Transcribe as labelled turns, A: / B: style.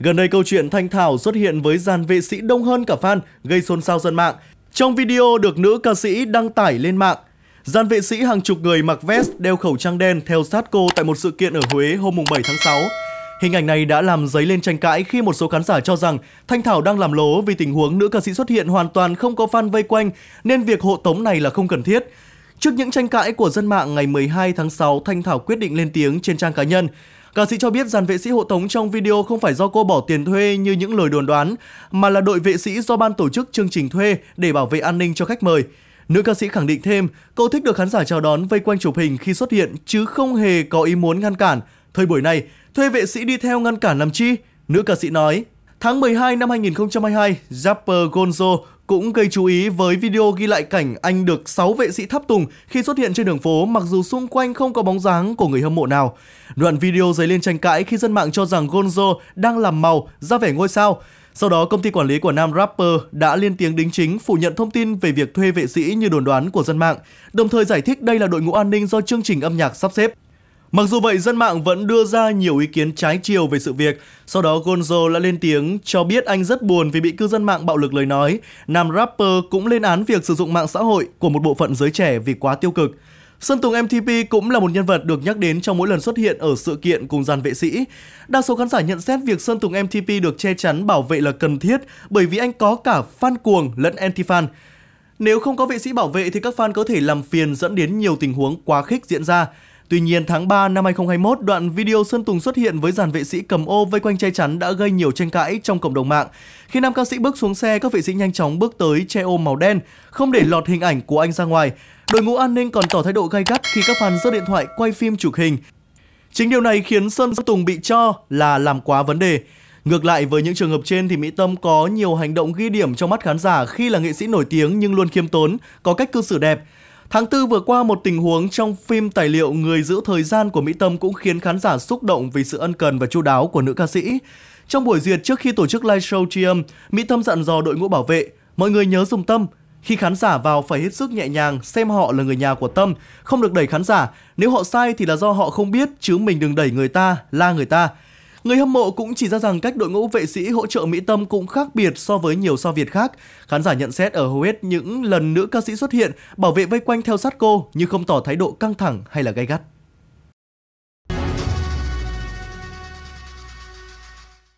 A: Gần đây câu chuyện Thanh Thảo xuất hiện với dàn vệ sĩ đông hơn cả fan, gây xôn xao dân mạng. Trong video được nữ ca sĩ đăng tải lên mạng, dàn vệ sĩ hàng chục người mặc vest đeo khẩu trang đen theo sát cô tại một sự kiện ở Huế hôm 7 tháng 6. Hình ảnh này đã làm dấy lên tranh cãi khi một số khán giả cho rằng Thanh Thảo đang làm lố vì tình huống nữ ca sĩ xuất hiện hoàn toàn không có fan vây quanh nên việc hộ tống này là không cần thiết. Trước những tranh cãi của dân mạng ngày 12 tháng 6, Thanh Thảo quyết định lên tiếng trên trang cá nhân. Ca sĩ cho biết dàn vệ sĩ hộ tống trong video không phải do cô bỏ tiền thuê như những lời đồn đoán, mà là đội vệ sĩ do ban tổ chức chương trình thuê để bảo vệ an ninh cho khách mời. Nữ ca sĩ khẳng định thêm, cô thích được khán giả chào đón vây quanh chụp hình khi xuất hiện chứ không hề có ý muốn ngăn cản. Thời buổi này, thuê vệ sĩ đi theo ngăn cản làm chi? Nữ ca sĩ nói. Tháng 12 năm 2022, rapper Gonzo cũng gây chú ý với video ghi lại cảnh anh được 6 vệ sĩ tháp tùng khi xuất hiện trên đường phố mặc dù xung quanh không có bóng dáng của người hâm mộ nào. Đoạn video dấy lên tranh cãi khi dân mạng cho rằng Gonzo đang làm màu, ra vẻ ngôi sao. Sau đó, công ty quản lý của nam rapper đã lên tiếng đính chính phủ nhận thông tin về việc thuê vệ sĩ như đồn đoán của dân mạng, đồng thời giải thích đây là đội ngũ an ninh do chương trình âm nhạc sắp xếp. Mặc dù vậy, dân mạng vẫn đưa ra nhiều ý kiến trái chiều về sự việc. Sau đó, Gonzo đã lên tiếng cho biết anh rất buồn vì bị cư dân mạng bạo lực lời nói. Nam rapper cũng lên án việc sử dụng mạng xã hội của một bộ phận giới trẻ vì quá tiêu cực. Sơn Tùng MTP cũng là một nhân vật được nhắc đến trong mỗi lần xuất hiện ở sự kiện cùng dàn vệ sĩ. Đa số khán giả nhận xét việc Sơn Tùng MTP được che chắn bảo vệ là cần thiết bởi vì anh có cả fan cuồng lẫn anti-fan. Nếu không có vệ sĩ bảo vệ thì các fan có thể làm phiền dẫn đến nhiều tình huống quá khích diễn ra. Tuy nhiên, tháng 3 năm 2021, đoạn video Sơn Tùng xuất hiện với dàn vệ sĩ cầm ô vây quanh che chắn đã gây nhiều tranh cãi trong cộng đồng mạng. Khi nam ca sĩ bước xuống xe, các vệ sĩ nhanh chóng bước tới che ô màu đen, không để lọt hình ảnh của anh ra ngoài. Đội ngũ an ninh còn tỏ thái độ gay gắt khi các fan giơ điện thoại quay phim chụp hình. Chính điều này khiến Sơn Tùng bị cho là làm quá vấn đề. Ngược lại với những trường hợp trên thì Mỹ Tâm có nhiều hành động ghi điểm trong mắt khán giả khi là nghệ sĩ nổi tiếng nhưng luôn khiêm tốn, có cách cư xử đẹp. Tháng 4 vừa qua, một tình huống trong phim tài liệu Người giữ thời gian của Mỹ Tâm cũng khiến khán giả xúc động vì sự ân cần và chu đáo của nữ ca sĩ. Trong buổi duyệt trước khi tổ chức live show tri âm, Mỹ Tâm dặn dò đội ngũ bảo vệ, mọi người nhớ dùng tâm, khi khán giả vào phải hết sức nhẹ nhàng xem họ là người nhà của tâm không được đẩy khán giả nếu họ sai thì là do họ không biết chứ mình đừng đẩy người ta la người ta Người hâm mộ cũng chỉ ra rằng cách đội ngũ vệ sĩ hỗ trợ Mỹ Tâm cũng khác biệt so với nhiều sao Việt khác. Khán giả nhận xét ở hầu hết những lần nữ ca sĩ xuất hiện, bảo vệ vây quanh theo sát cô như không tỏ thái độ căng thẳng hay là gay gắt.